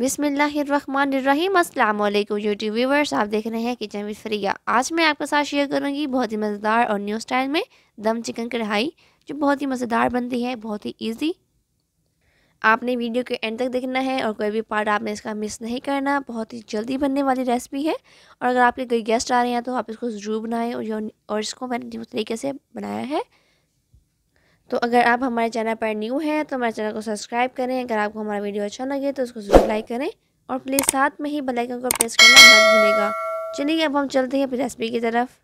बिसमीम अल्लाम YouTube viewers आप देख रहे हैं किचन विद फ्रिया आज मैं आपके साथ शेयर करूंगी बहुत ही मज़ेदार और न्यू स्टाइल में दम चिकन कढ़ाई जो बहुत ही मज़ेदार बनती है बहुत ही इजी आपने वीडियो के एंड तक देखना है और कोई भी पार्ट आपने इसका मिस नहीं करना बहुत ही जल्दी बनने वाली रेसिपी है और अगर आपके कोई गेस्ट आ रहे हैं तो आप इसको ज़रूर बनाएं और इसको मैंने जिस तरीके से बनाया है तो अगर आप हमारे चैनल पर न्यू हैं तो हमारे चैनल को सब्सक्राइब करें अगर आपको हमारा वीडियो अच्छा लगे तो उसको जरूर लाइक करें और प्लीज़ साथ में ही बेलाइकन को प्रेस करना मत भूलेगा चलिए अब हम चलते हैं अपनी रेसिपी की तरफ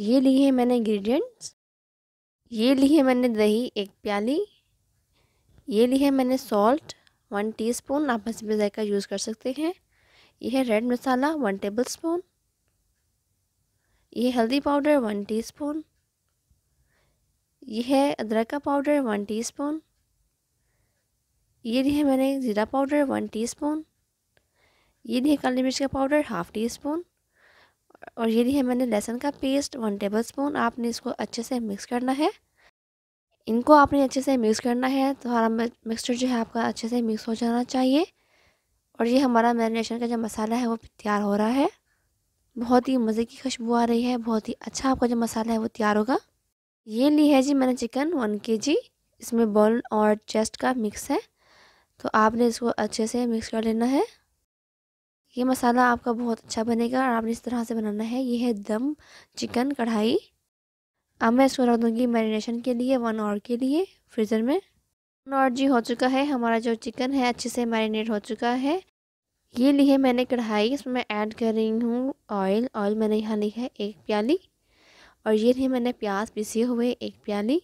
ये ली है मैंने इंग्रेडिएंट्स ये लिए मैंने दही एक प्याली ये ली है मैंने सॉल्ट वन टीस्पून आप में जायका यूज़ कर सकते हैं ये है red masala one tablespoon ये हल्दी पाउडर वन टीस्पून ये है अदरक का पाउडर वन टीस्पून ये ली है मैंने ज़ीरा पाउडर वन टीस्पून ये ली है काली मिर्च का पाउडर हाफ़ टी स्पून और ये ली है मैंने लहसुन का पेस्ट वन टेबल स्पून आपने इसको अच्छे से मिक्स करना है इनको आपने अच्छे से मिक्स करना है तो हमारा मिक्सचर जो है आपका अच्छे से मिक्स हो जाना चाहिए और ये हमारा मैरिनेशन का जो मसाला है वो तैयार हो रहा है बहुत ही मज़े की खुशबू आ रही है बहुत ही अच्छा आपका जो मसाला है वो तैयार होगा ये ली है जी मैंने चिकन वन के जी इसमें बोन और चेस्ट का मिक्स है तो आपने इसको अच्छे से मिक्स कर लेना है ये मसाला आपका बहुत अच्छा बनेगा और आपने इस तरह से बनाना है ये है दम चिकन कढ़ाई अब मैं इसको रख दूँगी मैरिनेशन के लिए वन आवर के लिए फ्रीज़र में वन आवर जी हो चुका है हमारा जो चिकन है अच्छे से मैरिनेट हो चुका है ये ली है मैंने कढ़ाई इसमें मैं ऐड कर रही हूँ ऑयल ऑयल मैंने यहाँ ली है एक प्याली और ये ली मैंने प्याज पीसे हुए एक प्याली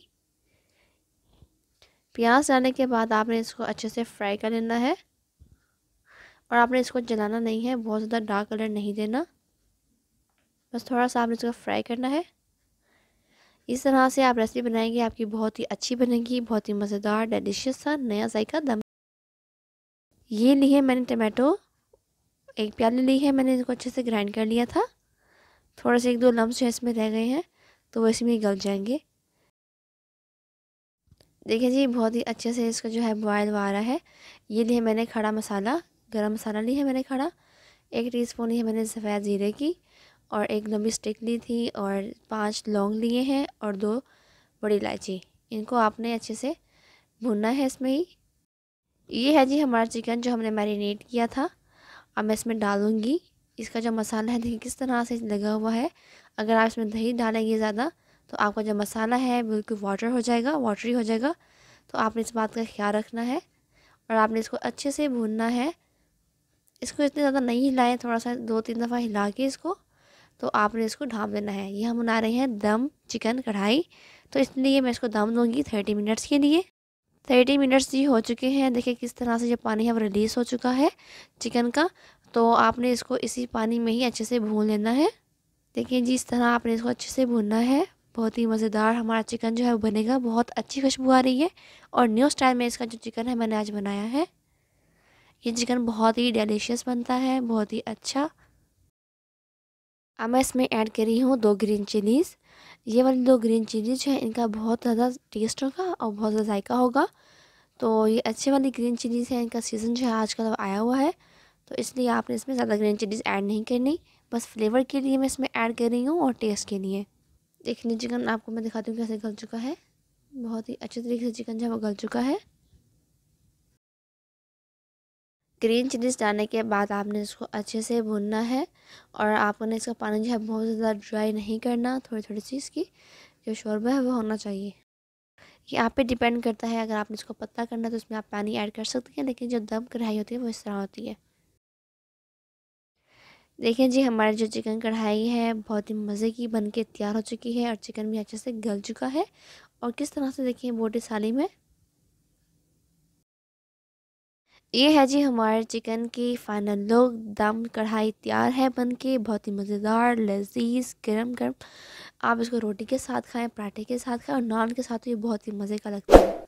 प्याज डालने के बाद आपने इसको अच्छे से फ्राई कर लेना है और आपने इसको जलाना नहीं है बहुत ज़्यादा डार्क कलर नहीं देना बस थोड़ा सा आपने इसको फ्राई करना है इस तरह से आप रेसिपी बनाएंगे आपकी बहुत ही अच्छी बनेगी बहुत ही मज़ेदार डिलिशियस सा नया जायका दम ये ली है मैंने टमाटो एक प्याली ली है मैंने इसको अच्छे से ग्राइंड कर लिया था थोड़ा सा एक दो लम्ब जो इसमें रह गए हैं तो वो इसमें गल जाएंगे देखिए जी बहुत ही अच्छे से इसका जो है बॉयल हुआ रहा है ये लिए मैंने खड़ा मसाला गरम मसाला लिया है मैंने खड़ा एक टीस्पून ली है मैंने सफ़ेद ज़ीरे की और एक लंबी स्टिक ली थी और पांच लौंग लिए हैं और दो बड़ी इलायची इनको आपने अच्छे से भुनना है इसमें ही ये है जी हमारा चिकन जो हमने मैरिनेट किया था अब मैं इसमें डालूँगी इसका जो मसाला है देखिए किस तरह से लगा हुआ है अगर आप इसमें दही डालेंगे ज़्यादा तो आपका जो मसाला है बिल्कुल वाटर हो जाएगा वाटरी हो जाएगा तो आपने इस बात का ख्याल रखना है और आपने इसको अच्छे से भूनना है इसको इतने ज़्यादा नहीं हिलाएं थोड़ा सा दो तीन दफ़ा हिला के इसको तो आपने इसको ढाँप देना है ये हम बना रहे हैं दम चिकन कढ़ाई तो इसलिए मैं इसको दम दूँगी थर्टी मिनट्स के लिए थर्टी मिनट्स ये हो चुके हैं देखिए किस तरह से ये पानी है वो रिलीज़ हो चुका है चिकन का तो आपने इसको इसी पानी में ही अच्छे से भून लेना है देखिए जी इस तरह आपने इसको अच्छे से भूनना है बहुत ही मज़ेदार हमारा चिकन जो है वो बनेगा बहुत अच्छी खुशबू आ रही है और न्यू स्टाइल में इसका जो चिकन है मैंने आज बनाया है ये चिकन बहुत ही डेलीशियस बनता है बहुत ही अच्छा अब मैं इसमें ऐड कर रही हूँ दो ग्रीन चिलीज़ ये वाली दो ग्रीन चिलीज है इनका बहुत ज़्यादा टेस्ट होगा और बहुत ज़्यादा जायका होगा तो ये अच्छे वाली ग्रीन चिलीज़ है इनका सीज़न जो है आजकल आया हुआ है तो इसलिए आपने इसमें ज़्यादा ग्रीन चिलीज़ ऐड नहीं करनी बस फ्लेवर के लिए मैं इसमें ऐड कर रही हूँ और टेस्ट के लिए देख लीजिए चिकन आपको मैं दिखाती हूँ कैसे गल चुका है बहुत ही अच्छे तरीके से चिकन जो है वो गल चुका है ग्रीन चिलीज डालने के बाद आपने इसको अच्छे से भूनना है और आपने इसका पानी जो है बहुत ज़्यादा ड्राई नहीं करना थोड़ी थोड़ी सी इसकी जो शोरबा है वो होना चाहिए ये आप पे डिपेंड करता है अगर आपने इसको पतला करना है तो उसमें आप पानी ऐड कर सकते हैं लेकिन जो दम कढ़ाई होती है वो इस तरह होती है देखिए जी हमारी जो चिकन कढ़ाई है बहुत ही मज़े की बन के तैयार हो चुकी है और चिकन भी अच्छे से गल चुका है और किस तरह से देखिए बोटी साली में ये है जी हमारे चिकन की फाइनल लुक दम कढ़ाई तैयार है बन के बहुत ही मज़ेदार लजीज गरम गरम आप इसको रोटी के साथ खाएं पराठे के साथ खाएं और नान के साथ तो ये बहुत ही मज़े का लगता है